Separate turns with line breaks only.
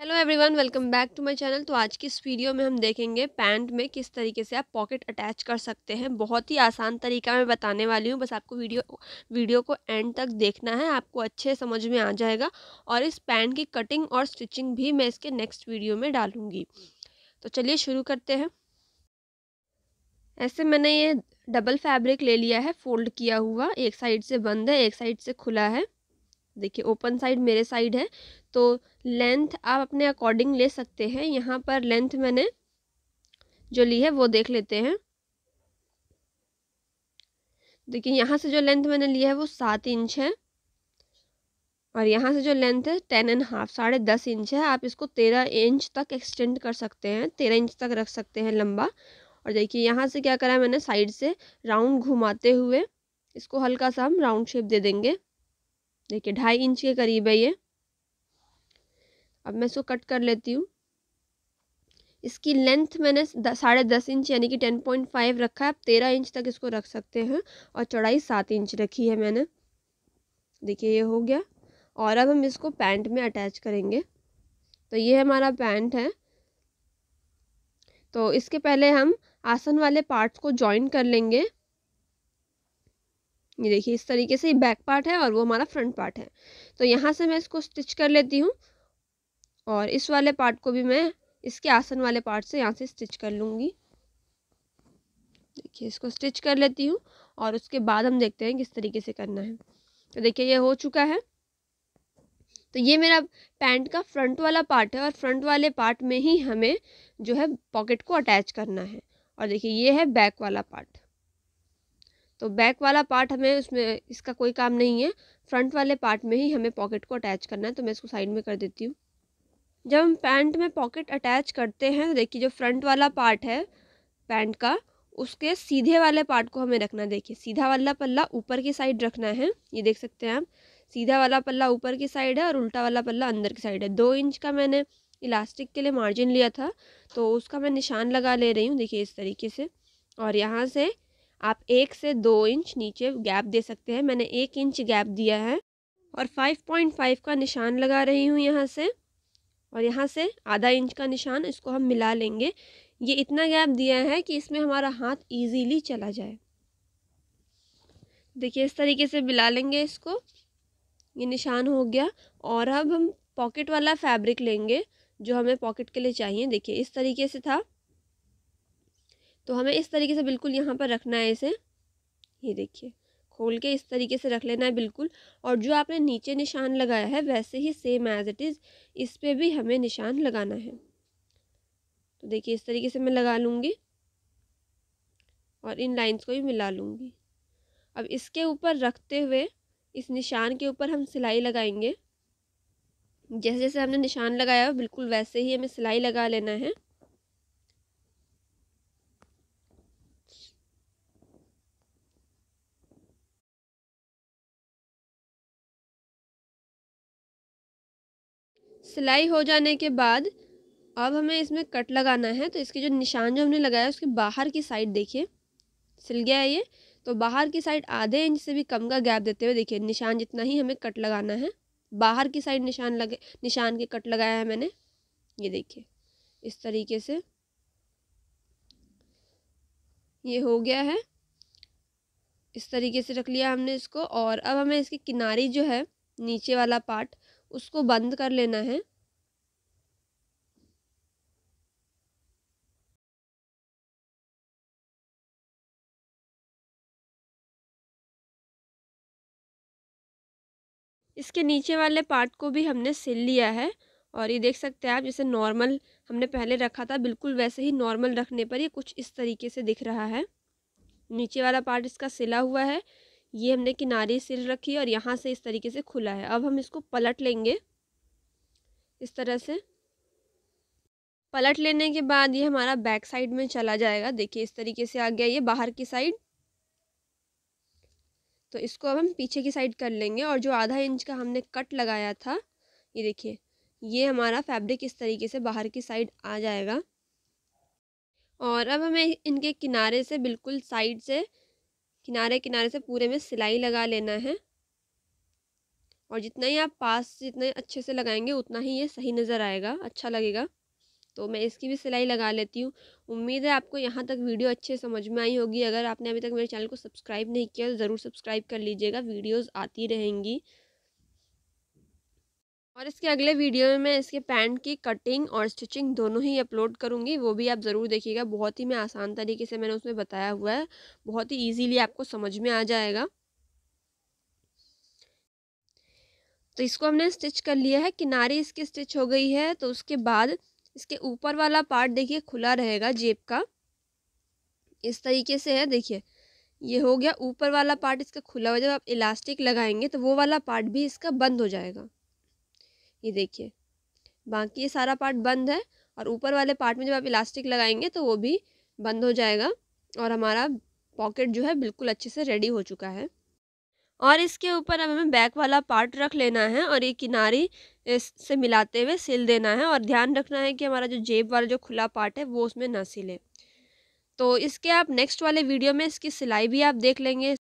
hello everyone welcome back to my channel तो आज की इस वीडियो में हम देखेंगे पैंट में किस तरीके से आप पॉकेट अटैच कर सकते हैं बहुत ही आसान तरीका मैं बताने वाली हूँ बस आपको वीडियो वीडियो को एंड तक देखना है आपको अच्छे समझ में आ जाएगा और इस पैंट की कटिंग और स्टिचिंग भी मैं इसके नेक्स्ट वीडियो में डालूँगी तो चलिए शुरू करते हैं ऐसे मैंने ये डबल फैब्रिक ले लिया है फोल्ड किया हुआ एक साइड से बंद है एक साइड से खुला है देखिए ओपन साइड मेरे साइड है तो लेंथ आप अपने अकॉर्डिंग ले सकते हैं यहाँ पर लेंथ मैंने जो ली है वो देख लेते हैं देखिए यहाँ से जो लेंथ मैंने लिया है वो सात इंच है और यहाँ से जो लेंथ है टेन एंड हाफ साढ़े दस इंच है आप इसको तेरह इंच तक एक्सटेंड कर सकते हैं तेरह इंच तक रख सकते हैं लंबा और देखिए यहाँ से क्या करा है मैंने साइड से राउंड घुमाते हुए इसको हल्का सा हम राउंड शेप दे देंगे देखिए ढाई इंच के करीब है ये अब मैं इसको कट कर लेती हूँ इसकी लेंथ मैंने साढ़े दस इंच यानी कि टेन पॉइंट फाइव रखा है आप तेरह इंच तक इसको रख सकते हैं और चौड़ाई सात इंच रखी है मैंने देखिए ये हो गया और अब हम इसको पैंट में अटैच करेंगे तो ये हमारा पैंट है तो इसके पहले हम आसन वाले पार्ट्स को जॉइन कर लेंगे ये देखिए इस तरीके से ये बैक पार्ट है और वो हमारा फ्रंट पार्ट है तो यहाँ से मैं इसको स्टिच कर लेती हूँ और इस वाले पार्ट को भी मैं इसके आसन वाले पार्ट से यहाँ से स्टिच कर लूँगी देखिए इसको स्टिच कर लेती हूँ और उसके बाद हम देखते हैं किस तरीके से करना है तो देखिए ये हो चुका है तो ये मेरा पैंट का फ्रंट वाला पार्ट है और फ्रंट वाले पार्ट में ही हमें जो है पॉकेट को अटैच करना है और देखिए ये है बैक वाला पार्ट तो बैक वाला पार्ट हमें उसमें इसका कोई काम नहीं है फ्रंट वाले पार्ट में ही हमें पॉकेट को अटैच करना है तो मैं इसको साइड में कर देती हूँ जब हम पैंट में पॉकेट अटैच करते हैं तो देखिए जो फ्रंट वाला पार्ट है पैंट का उसके सीधे वाले पार्ट को हमें रखना देखिए सीधा वाला पल्ला ऊपर की साइड रखना है ये देख सकते हैं आप सीधा वाला पल्ला ऊपर की साइड है और उल्टा वाला पल्ला अंदर की साइड है दो इंच का मैंने इलास्टिक के लिए मार्जिन लिया था तो उसका मैं निशान लगा ले रही हूँ देखिए इस तरीके से और यहाँ से आप एक से दो इंच नीचे गैप दे सकते हैं मैंने एक इंच गैप दिया है और फाइव पॉइंट फाइव का निशान लगा रही हूँ यहाँ से और यहाँ से आधा इंच का निशान इसको हम मिला लेंगे ये इतना गैप दिया है कि इसमें हमारा हाथ ईजीली चला जाए देखिए इस तरीके से मिला लेंगे इसको ये निशान हो गया और अब हम पॉकेट वाला फैब्रिक लेंगे जो हमें पॉकेट के लिए चाहिए देखिए इस तरीके से था तो हमें इस तरीके से बिल्कुल यहाँ पर रखना है इसे ये देखिए खोल के इस तरीके से रख लेना है बिल्कुल और जो आपने नीचे निशान लगाया है वैसे ही सेम एज़ इट इज़ इस पर भी हमें निशान लगाना है तो देखिए इस तरीके से मैं लगा लूँगी और इन लाइंस को भी मिला लूँगी अब इसके ऊपर रखते हुए इस निशान के ऊपर हम सिलाई लगाएंगे जैसे जैसे हमने निशान लगाया बिल्कुल वैसे ही हमें सिलाई लगा लेना है सिलाई हो जाने के बाद अब हमें इसमें कट लगाना है तो इसके जो निशान जो हमने लगाया उसके बाहर की साइड देखिए सिल गया है ये तो बाहर की साइड आधे इंच से भी कम का गैप देते हुए देखिए निशान जितना ही हमें कट लगाना है बाहर की साइड निशान लगे निशान के कट लगाया है मैंने ये देखिए इस तरीके से ये हो गया है इस तरीके से रख लिया हमने इसको और अब हमें इसके किनारी जो है नीचे वाला पार्ट उसको बंद कर लेना है इसके नीचे वाले पार्ट को भी हमने सिल लिया है और ये देख सकते हैं आप जैसे नॉर्मल हमने पहले रखा था बिल्कुल वैसे ही नॉर्मल रखने पर ये कुछ इस तरीके से दिख रहा है नीचे वाला पार्ट इसका सिला हुआ है ये हमने किनारे सिल रखी और यहाँ से इस तरीके से खुला है अब हम इसको पलट लेंगे इस तरह से पलट लेने के बाद ये हमारा बैक साइड में चला जाएगा देखिए इस तरीके से आ गया ये बाहर की साइड तो इसको अब हम पीछे की साइड कर लेंगे और जो आधा इंच का हमने कट लगाया था ये देखिए ये हमारा फैब्रिक इस तरीके से बाहर की साइड आ जाएगा और अब हमें इनके किनारे से बिल्कुल साइड से किनारे किनारे से पूरे में सिलाई लगा लेना है और जितना ही आप पास जितने अच्छे से लगाएंगे उतना ही ये सही नज़र आएगा अच्छा लगेगा तो मैं इसकी भी सिलाई लगा लेती हूँ उम्मीद है आपको यहाँ तक वीडियो अच्छे समझ में आई होगी अगर आपने अभी तक मेरे चैनल को सब्सक्राइब नहीं किया तो ज़रूर सब्सक्राइब कर लीजिएगा वीडियोज़ आती रहेंगी और इसके अगले वीडियो में मैं इसके पैंट की कटिंग और स्टिचिंग दोनों ही अपलोड करूँगी वो भी आप ज़रूर देखिएगा बहुत ही मैं आसान तरीके से मैंने उसमें बताया हुआ है बहुत ही ईजीली आपको समझ में आ जाएगा तो इसको हमने स्टिच कर लिया है किनारे इसकी स्टिच हो गई है तो उसके बाद इसके ऊपर वाला पार्ट देखिए खुला रहेगा जेब का इस तरीके से है देखिए ये हो गया ऊपर वाला पार्ट इसका खुला हुआ जब आप इलास्टिक लगाएंगे तो वो वाला पार्ट भी इसका बंद हो जाएगा ये देखिए बाकी ये सारा पार्ट बंद है और ऊपर वाले पार्ट में जब आप इलास्टिक लगाएंगे तो वो भी बंद हो जाएगा और हमारा पॉकेट जो है बिल्कुल अच्छे से रेडी हो चुका है और इसके ऊपर अब हमें बैक वाला पार्ट रख लेना है और ये किनारी से मिलाते हुए सिल देना है और ध्यान रखना है कि हमारा जो जेब वाला जो खुला पार्ट है वो उसमें ना सिले तो इसके आप नेक्स्ट वाले वीडियो में इसकी सिलाई भी आप देख लेंगे